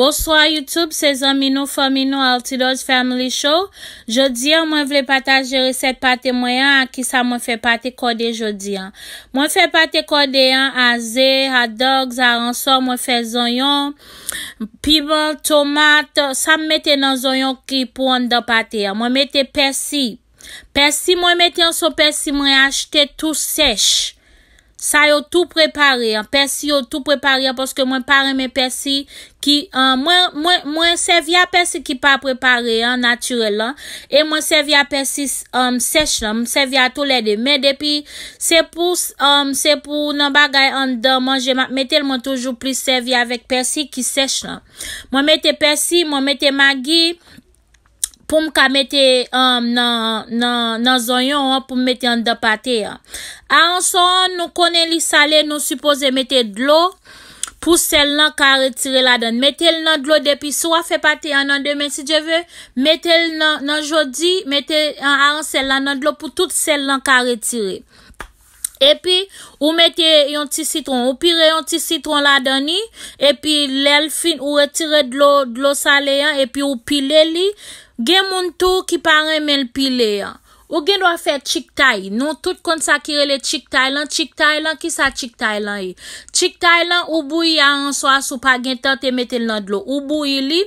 Boso a Youtube, se zon minou fò minou al Tito's Family Show. Jodi an mwen vle pata jere set pati mwen an ki sa mwen fe pati kode jodi an. Mwen fe pati kode an aze, a dog, a ansò, mwen fe zonyon, pibe, tomat, sa mwen mette nan zonyon ki pou an da pati an. Mwen mette persi, persi mwen mette an so persi mwen achete tou sech. Sa yo tou preparer. Persi yo tou preparer. Poske mwen pare mwen persi ki... Mwen servya persi ki pa preparer. Naturel. E mwen servya persi sech la. Mwen servya tou lede. Men depi se pou... Se pou nan bagay an da manje. Mwen telman toujou pli servya vek persi ki sech la. Mwen mette persi. Mwen mette magi. Mwen mette persi. Poum ka mette um, nan zonyon poum mette an da pati an. An son nou konen li sale nou suppose mette dlo pou sel nan ka retire la don. Mette l nan dlo depi sou a fe pati an nan demen si je ve. Mette l nan jodi mette an an sel nan nan dlo pou tout sel nan ka retire. Epi, ou metye yon ti citron, ou pire yon ti citron la dani, epi lèl fin ou etire dlo sale yan, epi ou pile li, gen moun tou ki pare men pile yan. Ou gen do a fè chik tay, nou tout kon sa kirele chik tay lan, chik tay lan, ki sa chik tay lan e? Chik tay lan, ou bou yi a anso a sou pa gen tante mette l nan dlo. Ou bou yi li,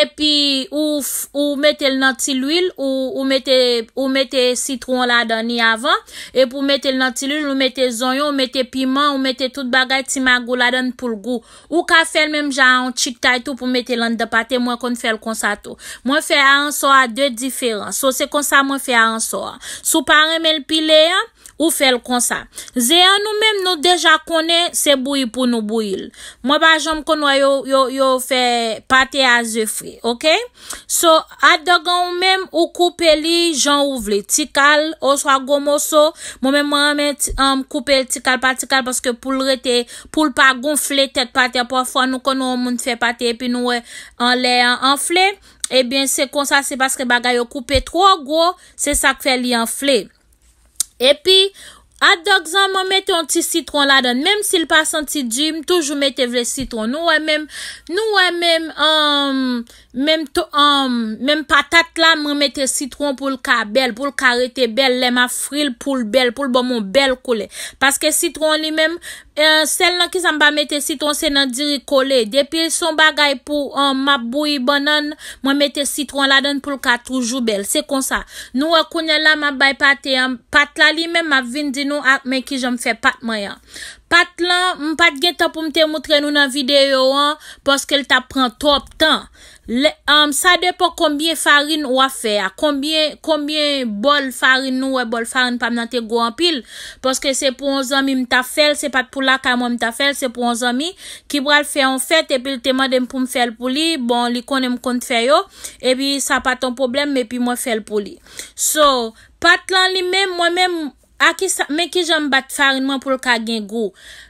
epi ou mette l nan til uil, ou mette sitron la dan ni avan, epi ou mette l nan til uil, ou mette zonyon, ou mette piman, ou mette tout bagay ti magou la dan poul gou. Ou ka fèl menm jan chik tay tou pou mette l nan dapate, mwen kon fèl konsa tou. Mwen fè a anso a dwe diferans, sou se konsa mwen fè a anso. Sou pa ange mel bile a? Ou fèl konsa. Ze an nou mèm nou deja konè, se bouy pou nou bouy l. Mwen ba jom konwa yo fè patè a ze fri. Ok? So, ad dogan ou mèm ou koupe li, jom ou vle. Ti kal, oswa gomo so. Mwen mwen mwen mèm koupe ti kal pa ti kal. Paske pou l rete, pou l pa gonflè, tèt patè pa fwa. Nou konwa moun fè patè, pi nou wè an lè an flè. E bèn se konsa se baske baga yo koupe tro gwo, se sa kwe li an flè. E pi, ad doxan, mwen mette yon ti citron la dan. Mem si l pas an ti gym, toujou mette vle citron. Nou wè men, nou wè men, an... Um, Um, mem patat la, mwen mette sitron pou l ka bel, pou l ka rete bel, le ma fril pou l bel, pou l ba bon moun bel koule. Paske sitron li mem, eh, sel nan ki san ba mette sitron se nan diri koule. Depi son bagay pou um, maboui banan, mwen mette sitron la dan pou l ka toujou bel. Se konsa, nou akounye la ma bay pati, um, pat la li mem ma vin di nou ak ah, men ki jom fe pat mayan. Pat la, mwen pat gen ta pou mte moutre nou nan videyo an, poske l ta pran top tan. Um, Sade pou kombye farin wafè a Kombye bol farin wè e bol farin pa mnante gwo anpil Poske se pou anzami mta fèl Se pat pou laka mta fèl Se pou anzami ki bral fè an fèt E pi te maden pou m fèl pou li Bon li konen m kont fè yo E pi sa pat ton problem E pi mwen fèl pou li So pat lan li mèm mwen mèm Aki sa, men ki jan bat farinman pou lka gen gwo.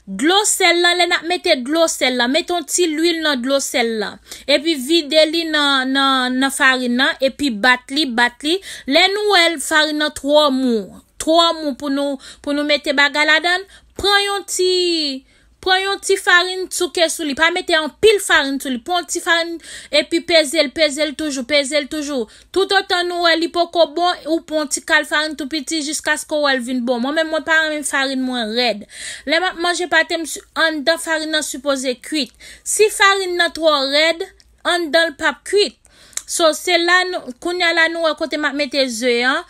Glos sel lan, lè nan mette glos sel lan. Metton ti l'uil nan glos sel lan. E pi vide li nan farinman. E pi bat li, bat li. Lè nou el farinman 3 moun. 3 moun pou nou, pou nou mette bagaladan. Pran yon ti... Gwen yon ti farin tsouke sou li, pa mette an pil farin sou li. Pon ti farin epi pezel, pezel toujou, pezel toujou. Tout an nou el li poko bon ou pon ti kal farin tou piti jiska sko ou el vin bon. Mwen men mwen paran men farin mwen red. Le man manje patem an dan farin nan supose kuit. Si farin nan tro red, an dan pap kuit. So se la nou, koun ya la nou akote ma mette zeyan.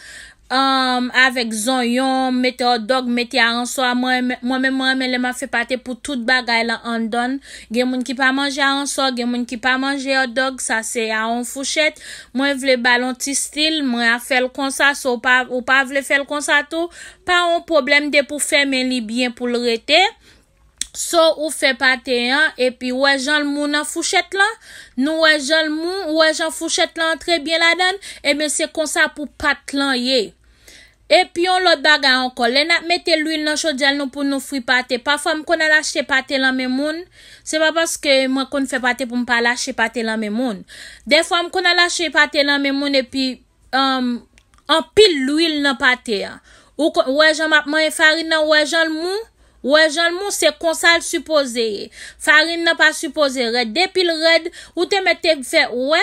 Um, Avèk zon yon, metè yon dog, metè yon answa, mwen mè mwen mè mè mè fè patè pou tout bagay la andon. Gen mwen ki pa manje answa, gen mwen ki pa manje yon dog, sa se yon fouchet. Mwen vle balon ti stil, mwen a fè l konsa sou pa vle fè l konsa tou. Pa yon problem de pou fè men li byen pou l rete. So ou fe pati an, epi wè jan l moun an fouchet lan, nou wè jan l moun, wè jan fouchet lan, an trebyen la dan, ebe se konsa pou pati lan ye. Epi yon lot baga an kon, lè nan mette l wil nan chodjel nou pou nou fwi pati, pa fwa m kon an lache pati lan men moun, se pa baske m kon fwi pati pou m pa lache pati lan men moun. De fwa m kon an lache pati lan men moun epi um, an pil l wil nan pati an, wè jan m apman yon fari nan wè jan l moun, Ouè jan moun se konsal suposeye. Farin nan pa suposeye red. Depil red. Ou te mette fe ouè.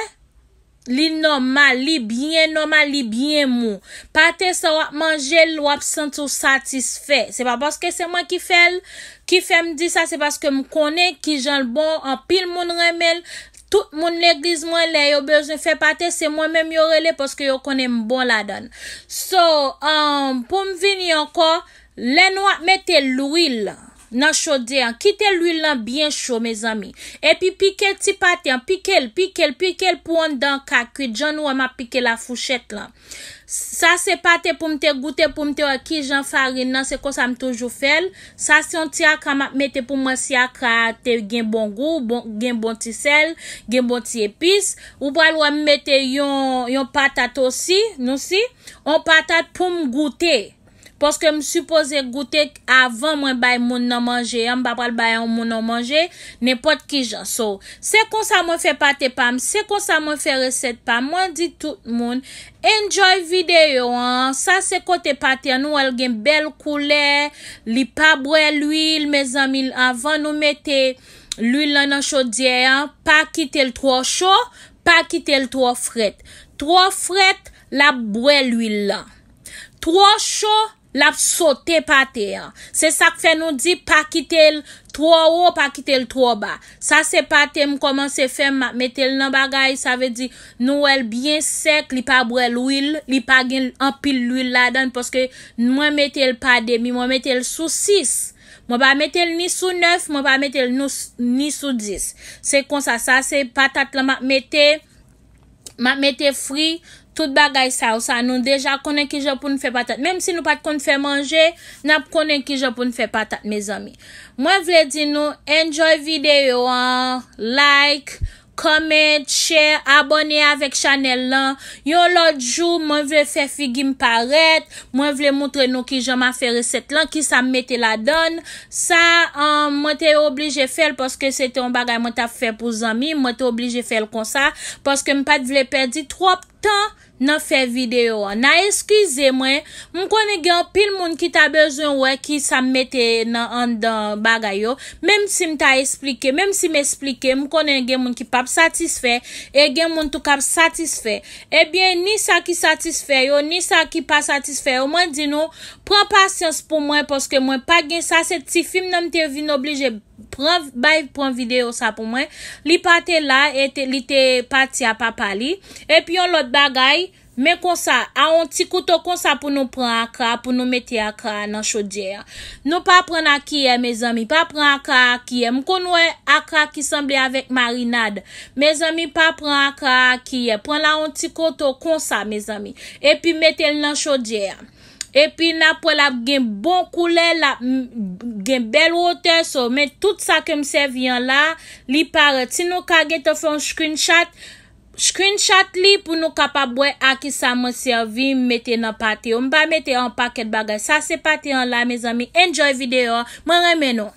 Li normal. Li bien normal. Li bien moun. Pate se wap manje. Lwap sentou satisfè. Se pa baske se mwen ki fel. Ki fel mdi sa. Se baske m konen ki jan bon. An pil moun remel. Tout moun legliz mwen le. Yo bejne fe pate. Se mwen men myo rele. Poske yo konen m bon la don. So. Um, pou m vini anko. Len wap mette l'ouil nan chodi an. Kite l'ouil lan bien chou, me zami. E pi pikel ti pati an. Pikel, pikel, pikel pou an dan kakwit. Jan wap pike la fouchet lan. Sa se pati pou mte gouti, pou mte waki, euh, jan fari nan. Se kon sa m toujou fel. Sa se yon ti akamap mette pou mwen si akate gen bon gou, gen bon ti sel, gen bon ti epis. Ou pal wap mette yon patat osi, non si. Yon patat pou m gouti. Poske m supose goutek avan mwen bay moun nan manje. M babal bayan moun nan manje. Nè pot ki jansou. Se kon sa mwen fe pate pam. Se kon sa mwen fe resep pam. Mwen di tout moun. Enjoy videyo an. Sa se kote pate an. Nou al gen bel koule. Li pa bre l'huil. Me zan mil avan nou mette l'huil nan chodye an. Pa kite l tro chou. Pa kite l tro fret. Tro fret la bre l'huil la. Tro chou. L ap sote patè an. Se sak fe nou di pakite l tro ou pakite l tro ba. Sa se patè m komanse fe m ap metel nan bagay. Sa ve di nou el byen sek li pa bre l ouil. Li pa gen empil l ouil la dan. Poske mwen metel pa demi. Mwen metel sou 6. Mwen pa metel ni sou 9. Mwen pa metel ni sou 10. Se konsa sa se patat la m ap metel fri. Tout bagay sa ou sa nou. Deja konen ki je pou nou fe patat. Menm si nou pat konen fe manje. Nap konen ki je pou nou fe patat me zami. Mwen vle di nou. Enjoy video an. Like. Comment. Share. Abone avèk chanel lan. Yo lot jou. Mwen vle fe figi mparet. Mwen vle moutre nou ki je ma fe resept lan. Ki sa mwete la don. Sa mwen te oblije fel. Poske se te on bagay mwen ta fe pou zami. Mwen te oblije fel kon sa. Poske mwen pat vle perdi trop. Mwen tan nan fe videyo wè, nan eskize mwen, mwen konen gen pil moun ki ta bezon wè ki sa mwete nan bagay yo, menm si mta esplike, menm si m'esplike, mwen konen gen moun ki pap satisfe, e gen moun tou kap satisfe. Ebyen, eh ni sa ki satisfe yo, ni sa ki pa satisfe yo, mwen di nou, pran pasyans pou mwen, poske mwen pa gen sa, se ti film nan mte vin oblije, Ba yon pon videyo sa pou mwen, li pate la, e li te pate a papa li, epi yon lot bagay, men konsa, a yon ti koto konsa pou nou pren akra, pou nou mete akra nan chodje ya. Nou pa pren akra akia, mwen konwe akra ki sembli avek marinade, mwen konsa, a yon ti koto konsa, mwen konsa, epi metel nan chodje ya. E pi na pou la gen bon koule, gen bel wote, so men tout sa kem serviyan la, li paret. Si nou ka gen te fwen screenshot, screenshot li pou nou kapabwe a ki sa monservi, mette nan pati. Mba mette an paket bagay. Sa se pati an la, mez ami. Enjoy videyo, mwen remeno.